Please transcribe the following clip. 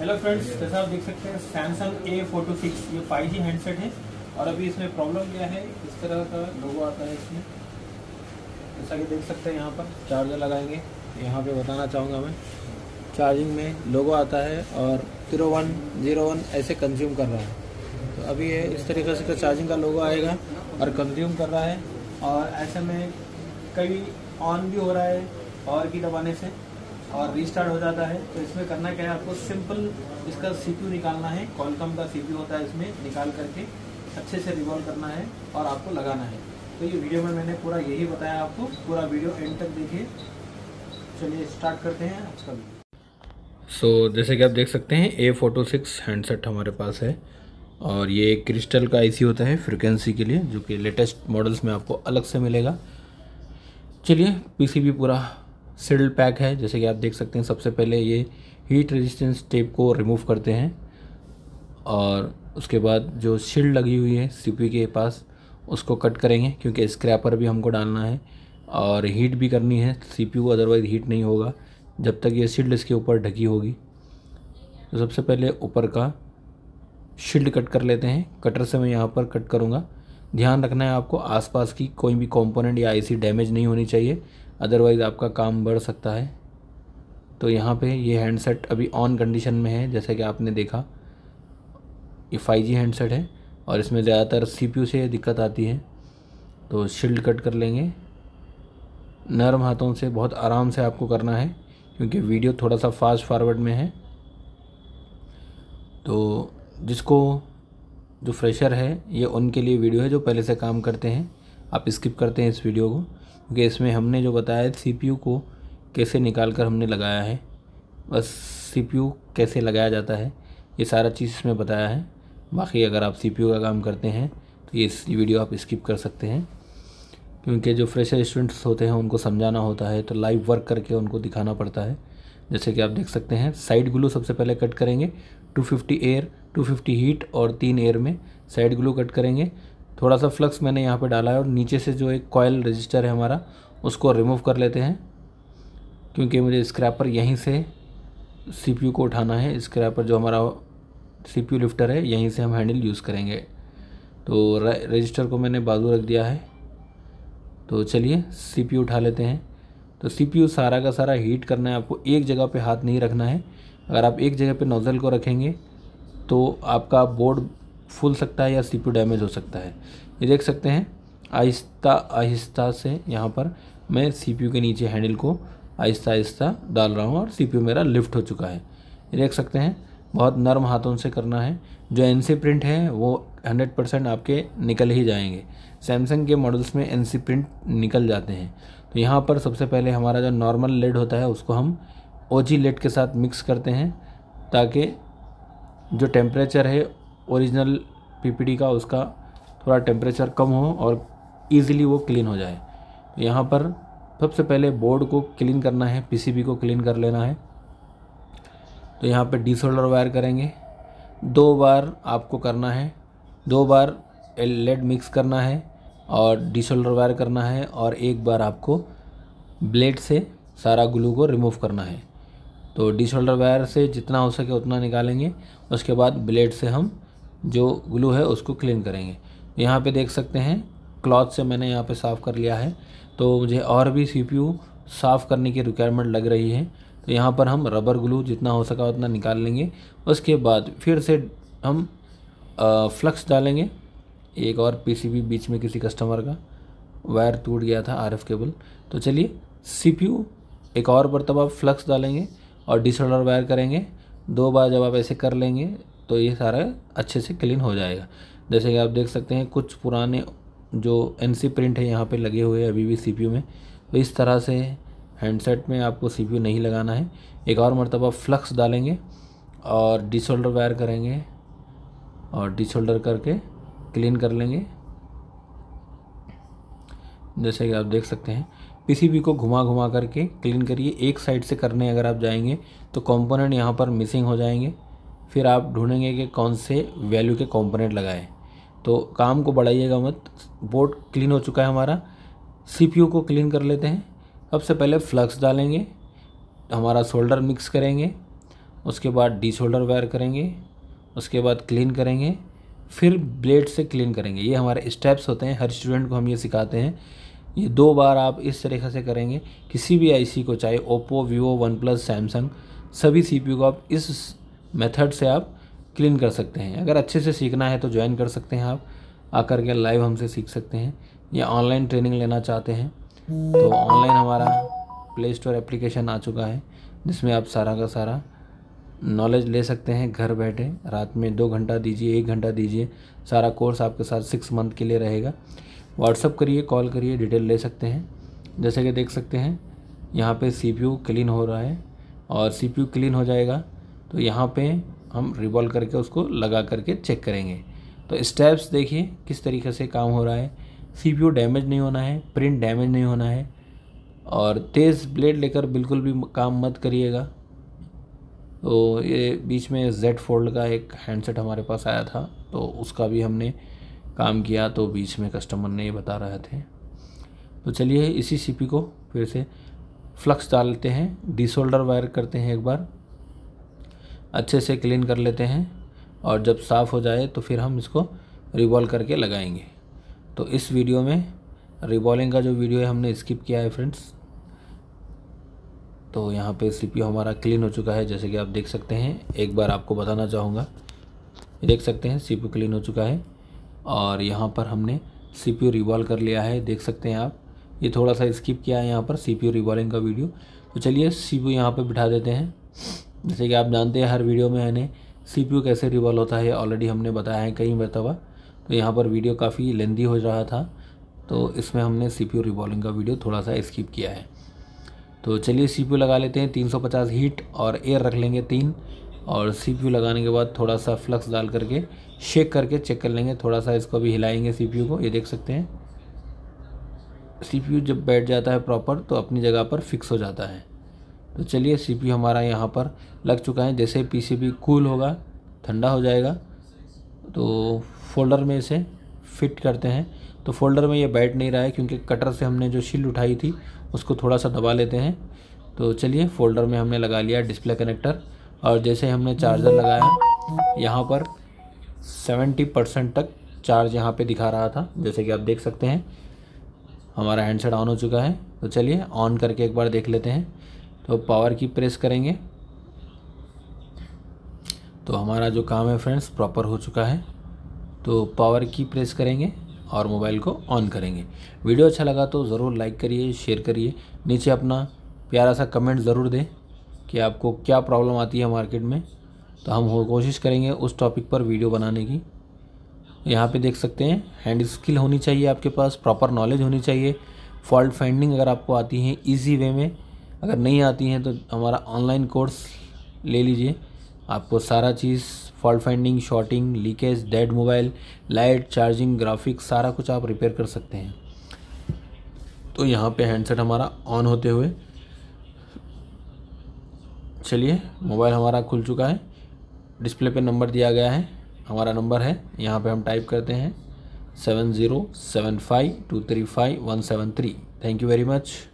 hello friends जैसा आप देख सकते हैं सैमसंग ए फोटो सिक्स ये फाइव जी हैंडसेट है और अभी इसमें प्रॉब्लम क्या है इस तरह का लोगो आता है इसमें जैसा कि देख सकते हैं यहाँ पर चार्जर लगाएंगे यहाँ पे बताना चाहूँगा मैं चार्जिंग में लोगो आता है और जीरो वन जीरो वन ऐसे कंज्यूम कर रहा है तो अभी ये इस तरीके से चार्जिंग तो का लोगो आएगा और कंज्यूम कर रहा है और ऐसे में कभी ऑन भी हो रहा है और की दबाने से और रीस्टार्ट हो जाता है तो इसमें करना क्या है आपको सिंपल इसका सीपीयू निकालना है कॉलकम का सीपीयू होता है इसमें निकाल करके अच्छे से रिवॉल्व करना है और आपको लगाना है तो ये वीडियो में मैंने पूरा यही बताया आपको पूरा वीडियो एंड तक देखिए चलिए स्टार्ट करते हैं आपका वीडियो सो so, जैसे कि आप देख सकते हैं ए फोटो सिक्स हैंडसेट हमारे पास है और ये क्रिस्टल का आईसी होता है फ्रिक्वेंसी के लिए जो कि लेटेस्ट मॉडल्स में आपको अलग से मिलेगा चलिए पीसीबी पूरा सील्ड पैक है जैसे कि आप देख सकते हैं सबसे पहले ये हीट रेजिस्टेंस टेप को रिमूव करते हैं और उसके बाद जो शील्ड लगी हुई है सीपी के पास उसको कट करेंगे क्योंकि स्क्रैपर भी हमको डालना है और हीट भी करनी है सीपीयू अदरवाइज़ हीट नहीं होगा जब तक ये शील्ड इसके ऊपर ढकी होगी तो सबसे पहले ऊपर का शील्ड कट कर लेते हैं कटर से मैं यहाँ पर कट करूँगा ध्यान रखना है आपको आसपास की कोई भी कंपोनेंट या आईसी डैमेज नहीं होनी चाहिए अदरवाइज़ आपका काम बढ़ सकता है तो यहाँ पे ये हैंडसेट अभी ऑन कंडीशन में है जैसा कि आपने देखा ये फाइव जी हैंडसेट है और इसमें ज़्यादातर सीपीयू से दिक्कत आती है तो शील्ड कट कर लेंगे नरम हाथों से बहुत आराम से आपको करना है क्योंकि वीडियो थोड़ा सा फास्ट फॉरवर्ड में है तो जिसको जो फ्रेशर है ये उनके लिए वीडियो है जो पहले से काम करते हैं आप स्किप करते हैं इस वीडियो को क्योंकि इसमें हमने जो बताया है सीपीयू को कैसे निकाल कर हमने लगाया है बस सी कैसे लगाया जाता है ये सारा चीज़ इसमें बताया है बाकी अगर आप सी का काम करते हैं तो ये वीडियो आप स्किप कर सकते हैं क्योंकि जो फ्रेशर स्टूडेंट्स होते हैं उनको समझाना होता है तो लाइव वर्क करके उनको दिखाना पड़ता है जैसे कि आप देख सकते हैं साइड ग्लू सबसे पहले कट करेंगे 250 एयर 250 हीट और तीन एयर में साइड ग्लू कट करेंगे थोड़ा सा फ्लक्स मैंने यहाँ पे डाला है और नीचे से जो एक कॉयल रजिस्टर है हमारा उसको रिमूव कर लेते हैं क्योंकि मुझे स्क्रैपर यहीं से सीपीयू को उठाना है स्क्रैपर जो हमारा सीपीयू लिफ्टर है यहीं से हम हैंडल यूज़ करेंगे तो रजिस्टर को मैंने बाजू रख दिया है तो चलिए सीपीयू उठा लेते हैं तो यू सारा का सारा हीट करना है आपको एक जगह पे हाथ नहीं रखना है अगर आप एक जगह पे नोज़ल को रखेंगे तो आपका बोर्ड फूल सकता है या सी डैमेज हो सकता है ये देख सकते हैं आहिस्ता आहिस्ता से यहाँ पर मैं सी के नीचे हैंडल को आहिस्ता आहिस्ता डाल रहा हूँ और सी मेरा लिफ्ट हो चुका है ये देख सकते हैं बहुत नर्म हाथों से करना है जो एन सी प्रिंट है वो हंड्रेड परसेंट आपके निकल ही जाएंगे सैमसंग के मॉडल्स में एन सी प्रिंट निकल जाते हैं तो यहाँ पर सबसे पहले हमारा जो नॉर्मल लेड होता है उसको हम ओ जी लेड के साथ मिक्स करते हैं ताकि जो टेम्परेचर है ओरिजिनल पीपीडी का उसका थोड़ा टेम्परेचर कम हो और ईज़िली वो क्लीन हो जाए तो यहाँ पर सबसे पहले बोर्ड को क्लीन करना है पीसीबी को क्लीन कर लेना है तो यहाँ पे डी वायर करेंगे दो बार आपको करना है दो बार लेड मिक्स करना है और डी वायर करना है और एक बार आपको ब्लेड से सारा ग्लू को रिमूव करना है तो डी वायर से जितना हो सके उतना निकालेंगे उसके बाद ब्लेड से हम जो ग्लू है उसको क्लीन करेंगे यहाँ पे देख सकते हैं क्लॉथ से मैंने यहाँ पे साफ़ कर लिया है तो मुझे और भी सीपीयू साफ़ करने की रिक्वायरमेंट लग रही है तो यहाँ पर हम रबर ग्लू जितना हो सका उतना निकाल लेंगे उसके बाद फिर से हम आ, फ्लक्स डालेंगे एक और पीसीबी बीच में किसी कस्टमर का वायर टूट गया था आर केबल तो चलिए सी एक और तब आप फ्लक्स डालेंगे और डिसऑर्डर वायर करेंगे दो बार जब आप ऐसे कर लेंगे तो ये सारा अच्छे से क्लीन हो जाएगा जैसे कि आप देख सकते हैं कुछ पुराने जो एन प्रिंट है यहाँ पर लगे हुए हैं अभी भी सी में तो इस तरह से हैंडसेट में आपको सी नहीं लगाना है एक और मरतबा फ्लक्स डालेंगे और डिसोल्डर वायर करेंगे और डिसोल्डर करके क्लीन कर लेंगे जैसे कि आप देख सकते हैं पीसीबी को घुमा घुमा करके क्लीन करिए एक साइड से करने अगर आप जाएंगे तो कंपोनेंट यहाँ पर मिसिंग हो जाएंगे फिर आप ढूंढेंगे कि कौन से वैल्यू के कंपोनेंट लगाए तो काम को बढ़ाइएगा मत बोर्ड क्लीन हो चुका है हमारा सीपीयू को क्लीन कर लेते हैं सबसे पहले फ्लक्स डालेंगे हमारा शोल्डर मिक्स करेंगे उसके बाद डी शोल्डर वायर करेंगे उसके बाद क्लीन करेंगे फिर ब्लेड से क्लीन करेंगे ये हमारे स्टेप्स होते हैं हर स्टूडेंट को हम ये सिखाते हैं ये दो बार आप इस तरीके से करेंगे किसी भी आईसी को चाहे Oppo Vivo OnePlus Samsung सभी सीपीयू को आप इस मेथड से आप क्लीन कर सकते हैं अगर अच्छे से सीखना है तो ज्वाइन कर सकते हैं आप आकर के लाइव हमसे सीख सकते हैं या ऑनलाइन ट्रेनिंग लेना चाहते हैं तो ऑनलाइन हमारा प्ले स्टोर एप्लीकेशन आ चुका है जिसमें आप सारा का सारा नॉलेज ले सकते हैं घर बैठे रात में दो घंटा दीजिए एक घंटा दीजिए सारा कोर्स आपके साथ सिक्स मंथ के लिए रहेगा व्हाट्सअप करिए कॉल करिए डिटेल ले सकते हैं जैसे कि देख सकते हैं यहाँ पे सी क्लीन हो रहा है और सी क्लीन हो जाएगा तो यहाँ पे हम रिवॉल्व करके उसको लगा करके चेक करेंगे तो स्टेप्स देखिए किस तरीके से काम हो रहा है सी डैमेज नहीं होना है प्रिंट डैमेज नहीं होना है और तेज़ ब्लेड लेकर बिल्कुल भी काम मत करिएगा तो ये बीच में जेड फोल्ड का एक हैंडसेट हमारे पास आया था तो उसका भी हमने काम किया तो बीच में कस्टमर ने ये बता रहे थे तो चलिए इसी सीपी को फिर से फ्लक्स डालते हैं डिसोल्डर वायर करते हैं एक बार अच्छे से क्लीन कर लेते हैं और जब साफ़ हो जाए तो फिर हम इसको रिवॉल्व करके लगाएंगे तो इस वीडियो में रिवॉलिंग का जो वीडियो है हमने स्किप किया है फ्रेंड्स तो यहाँ पे सीपीयू हमारा क्लीन हो चुका है जैसे कि आप देख सकते हैं एक बार आपको बताना चाहूँगा देख सकते हैं सीपीयू क्लीन हो चुका है और यहाँ पर हमने सीपीयू रिवॉल्व कर लिया है देख सकते हैं आप ये थोड़ा सा स्किप किया है यहाँ पर सीपीयू पी का वीडियो तो चलिए सी पी यहाँ पर बिठा देते हैं जैसे कि आप जानते हैं हर वीडियो में मैंने सी पी यू कैसे रिवॉल्व होता है ऑलरेडी हमने बताया है कई मरतबा तो यहाँ पर वीडियो काफ़ी लेंदी हो रहा था तो इसमें हमने सी पी यू रिवॉल्विंग का वीडियो थोड़ा सा स्किप किया है तो चलिए सी पी यू लगा लेते हैं 350 हीट और एयर रख लेंगे तीन और सी पी यू लगाने के बाद थोड़ा सा फ्लक्स डाल करके शेक करके चेक कर लेंगे थोड़ा सा इसको भी हिलाएंगे सी पी यू को ये देख सकते हैं सी पी यू जब बैठ जाता है प्रॉपर तो अपनी जगह पर फिक्स हो जाता है तो चलिए सी हमारा यहाँ पर लग चुका है जैसे पीसीबी कूल होगा ठंडा हो जाएगा तो फोल्डर में इसे फिट करते हैं तो फोल्डर में ये बैठ नहीं रहा है क्योंकि कटर से हमने जो शील्ड उठाई थी उसको थोड़ा सा दबा लेते हैं तो चलिए फोल्डर में हमने लगा लिया डिस्प्ले कनेक्टर और जैसे हमने चार्जर लगाया यहाँ पर 70 परसेंट तक चार्ज यहाँ पे दिखा रहा था जैसे कि आप देख सकते हैं हमारा हैंडसेट ऑन हो चुका है तो चलिए ऑन करके एक बार देख लेते हैं तो पावर की प्रेस करेंगे तो हमारा जो काम है फ्रेंड्स प्रॉपर हो चुका है तो पावर की प्रेस करेंगे और मोबाइल को ऑन करेंगे वीडियो अच्छा लगा तो ज़रूर लाइक करिए शेयर करिए नीचे अपना प्यारा सा कमेंट ज़रूर दें कि आपको क्या प्रॉब्लम आती है मार्केट में तो हम कोशिश करेंगे उस टॉपिक पर वीडियो बनाने की यहाँ पे देख सकते हैं हैंड स्किल होनी चाहिए आपके पास प्रॉपर नॉलेज होनी चाहिए फॉल्ट फाइंडिंग अगर आपको आती है ईज़ी वे में अगर नहीं आती हैं तो हमारा ऑनलाइन कोर्स ले लीजिए आपको सारा चीज़ fault finding shorting leakage dead mobile light charging graphic सारा कुछ आप रिपेयर कर सकते हैं तो यहाँ पे हैंडसेट हमारा ऑन होते हुए चलिए मोबाइल हमारा खुल चुका है डिस्प्ले पे नंबर दिया गया है हमारा नंबर है यहाँ पे हम टाइप करते हैं seven zero seven five two three five one seven three thank you very much